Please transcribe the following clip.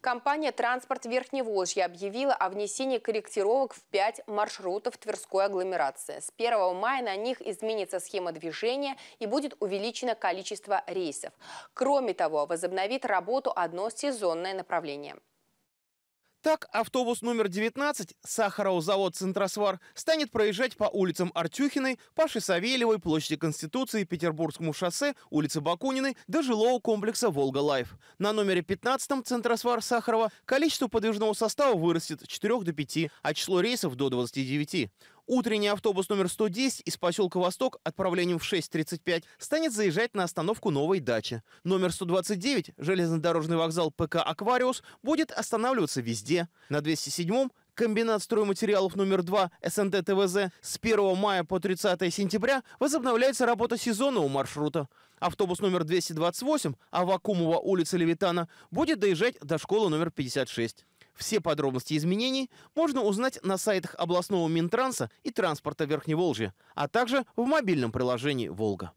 Компания «Транспорт Верхневолжья» объявила о внесении корректировок в пять маршрутов Тверской агломерации. С 1 мая на них изменится схема движения и будет увеличено количество рейсов. Кроме того, возобновит работу одно сезонное направление. Так, автобус номер 19 Сахаров-завод Центросвар» станет проезжать по улицам Артюхиной, Паши Савельевой, площади Конституции, Петербургскому шоссе, улице Бакунины до жилого комплекса «Волга-Лайф». На номере 15 «Центросвар Сахарова» количество подвижного состава вырастет с 4 до 5, а число рейсов до 29. Утренний автобус номер 110 из поселка Восток отправлением в 6.35 станет заезжать на остановку новой дачи. Номер 129, железнодорожный вокзал ПК «Аквариус», будет останавливаться везде. На 207-м комбинат стройматериалов номер 2 СНТ ТВЗ с 1 мая по 30 сентября возобновляется работа сезонного маршрута. Автобус номер 228 Авакумова улица Левитана будет доезжать до школы номер 56. Все подробности изменений можно узнать на сайтах областного Минтранса и транспорта Верхневолжья, а также в мобильном приложении «Волга».